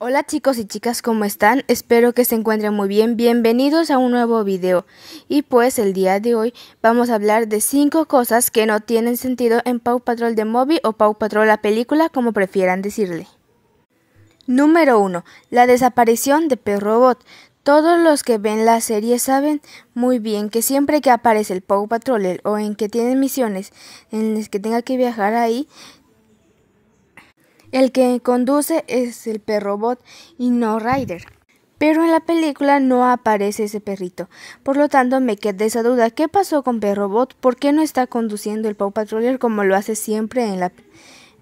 Hola chicos y chicas, ¿cómo están? Espero que se encuentren muy bien. Bienvenidos a un nuevo video. Y pues el día de hoy vamos a hablar de 5 cosas que no tienen sentido en Paw Patrol de Moby o Paw Patrol la película, como prefieran decirle. Número 1. La desaparición de Perrobot Todos los que ven la serie saben muy bien que siempre que aparece el Paw Patroller o en que tiene misiones en las que tenga que viajar ahí, el que conduce es el perro bot y no Ryder. Pero en la película no aparece ese perrito. Por lo tanto, me quedé esa duda. ¿Qué pasó con Perro Bot? ¿Por qué no está conduciendo el Paw Patroller como lo hace siempre en la,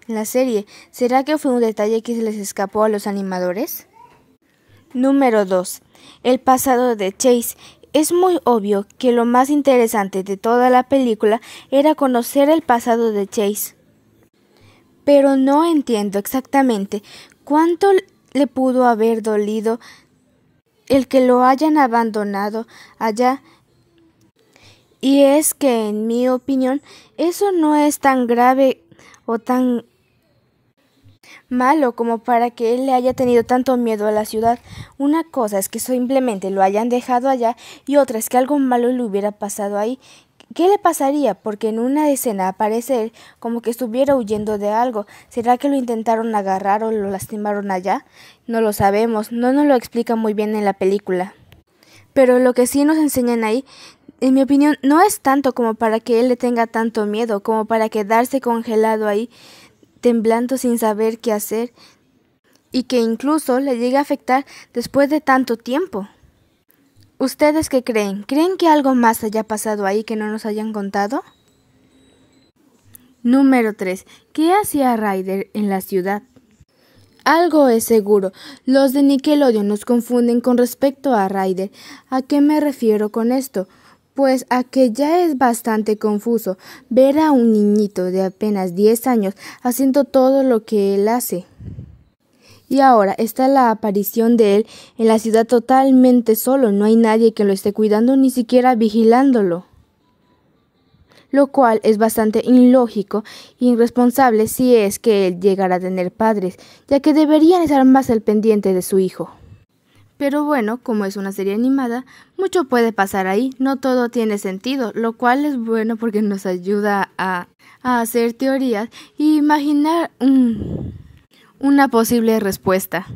en la serie? ¿Será que fue un detalle que se les escapó a los animadores? Número 2. El pasado de Chase. Es muy obvio que lo más interesante de toda la película era conocer el pasado de Chase pero no entiendo exactamente cuánto le pudo haber dolido el que lo hayan abandonado allá. Y es que, en mi opinión, eso no es tan grave o tan malo como para que él le haya tenido tanto miedo a la ciudad. Una cosa es que simplemente lo hayan dejado allá y otra es que algo malo le hubiera pasado ahí ¿Qué le pasaría? Porque en una escena aparece como que estuviera huyendo de algo. ¿Será que lo intentaron agarrar o lo lastimaron allá? No lo sabemos, no nos lo explica muy bien en la película. Pero lo que sí nos enseñan ahí, en mi opinión, no es tanto como para que él le tenga tanto miedo, como para quedarse congelado ahí, temblando sin saber qué hacer, y que incluso le llegue a afectar después de tanto tiempo. ¿Ustedes qué creen? ¿Creen que algo más haya pasado ahí que no nos hayan contado? Número 3. ¿Qué hacía Ryder en la ciudad? Algo es seguro. Los de Nickelodeon nos confunden con respecto a Ryder. ¿A qué me refiero con esto? Pues a que ya es bastante confuso ver a un niñito de apenas 10 años haciendo todo lo que él hace. Y ahora está la aparición de él en la ciudad totalmente solo, no hay nadie que lo esté cuidando ni siquiera vigilándolo. Lo cual es bastante ilógico e irresponsable si es que él llegara a tener padres, ya que deberían estar más al pendiente de su hijo. Pero bueno, como es una serie animada, mucho puede pasar ahí, no todo tiene sentido, lo cual es bueno porque nos ayuda a, a hacer teorías e imaginar... Mm, una posible respuesta.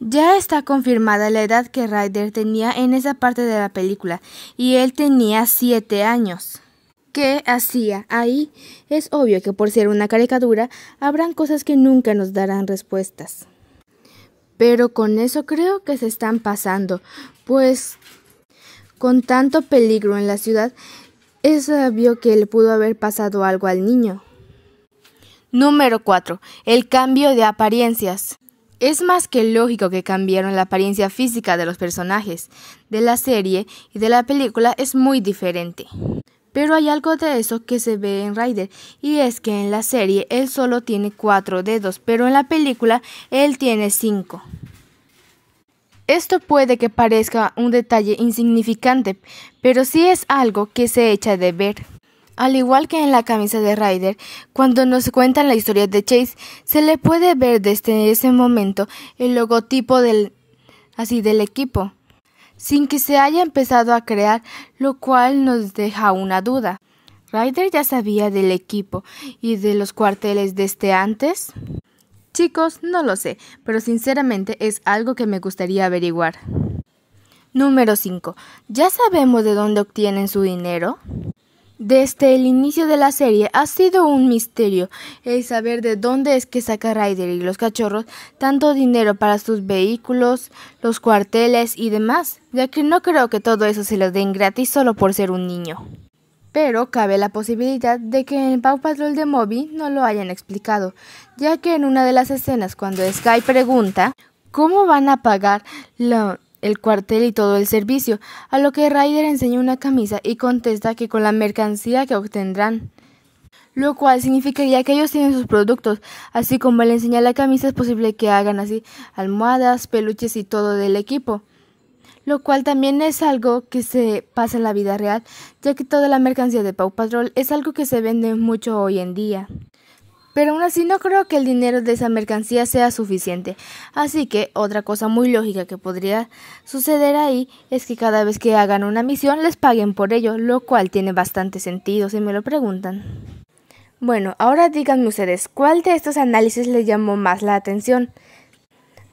Ya está confirmada la edad que Ryder tenía en esa parte de la película, y él tenía siete años. ¿Qué hacía ahí? Es obvio que por ser una caricatura, habrán cosas que nunca nos darán respuestas. Pero con eso creo que se están pasando, pues con tanto peligro en la ciudad, es obvio que le pudo haber pasado algo al niño. Número 4. El cambio de apariencias. Es más que lógico que cambiaron la apariencia física de los personajes de la serie y de la película es muy diferente. Pero hay algo de eso que se ve en Ryder y es que en la serie él solo tiene cuatro dedos, pero en la película él tiene cinco. Esto puede que parezca un detalle insignificante, pero sí es algo que se echa de ver. Al igual que en la camisa de Ryder, cuando nos cuentan la historia de Chase, se le puede ver desde ese momento el logotipo del así del equipo, sin que se haya empezado a crear, lo cual nos deja una duda. ¿Ryder ya sabía del equipo y de los cuarteles desde antes? Chicos, no lo sé, pero sinceramente es algo que me gustaría averiguar. Número 5. ¿Ya sabemos de dónde obtienen su dinero? Desde el inicio de la serie ha sido un misterio el saber de dónde es que saca Ryder y los cachorros tanto dinero para sus vehículos, los cuarteles y demás, ya que no creo que todo eso se lo den gratis solo por ser un niño. Pero cabe la posibilidad de que en Paw Patrol de Moby no lo hayan explicado, ya que en una de las escenas cuando Sky pregunta ¿Cómo van a pagar la el cuartel y todo el servicio, a lo que Ryder enseña una camisa y contesta que con la mercancía que obtendrán lo cual significaría que ellos tienen sus productos, así como le enseña la camisa es posible que hagan así almohadas, peluches y todo del equipo, lo cual también es algo que se pasa en la vida real, ya que toda la mercancía de Pau Patrol es algo que se vende mucho hoy en día. Pero aún así no creo que el dinero de esa mercancía sea suficiente. Así que otra cosa muy lógica que podría suceder ahí es que cada vez que hagan una misión les paguen por ello, lo cual tiene bastante sentido si me lo preguntan. Bueno, ahora díganme ustedes, ¿cuál de estos análisis les llamó más la atención?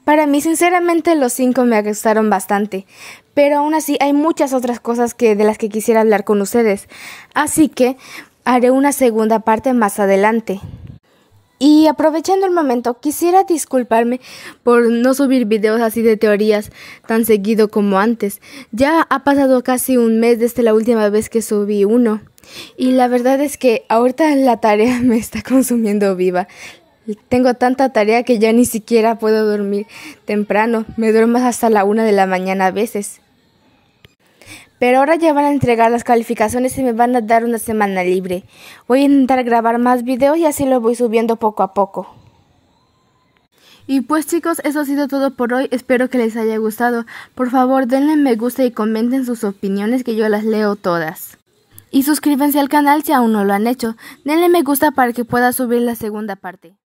Para mí, sinceramente, los cinco me gustaron bastante, pero aún así hay muchas otras cosas que, de las que quisiera hablar con ustedes, así que haré una segunda parte más adelante. Y aprovechando el momento, quisiera disculparme por no subir videos así de teorías tan seguido como antes. Ya ha pasado casi un mes desde la última vez que subí uno. Y la verdad es que ahorita la tarea me está consumiendo viva. Tengo tanta tarea que ya ni siquiera puedo dormir temprano. Me duermo hasta la una de la mañana a veces. Pero ahora ya van a entregar las calificaciones y me van a dar una semana libre. Voy a intentar grabar más videos y así lo voy subiendo poco a poco. Y pues chicos, eso ha sido todo por hoy, espero que les haya gustado. Por favor denle me gusta y comenten sus opiniones que yo las leo todas. Y suscríbanse al canal si aún no lo han hecho. Denle me gusta para que pueda subir la segunda parte.